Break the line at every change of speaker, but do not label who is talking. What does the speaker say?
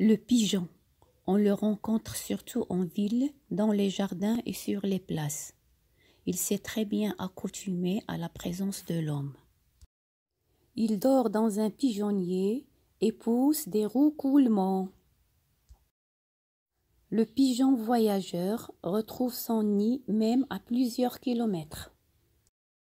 Le pigeon, on le rencontre surtout en ville, dans les jardins et sur les places. Il s'est très bien accoutumé à la présence de l'homme. Il dort dans un pigeonnier et pousse des roucoulements. Le pigeon voyageur retrouve son nid même à plusieurs kilomètres.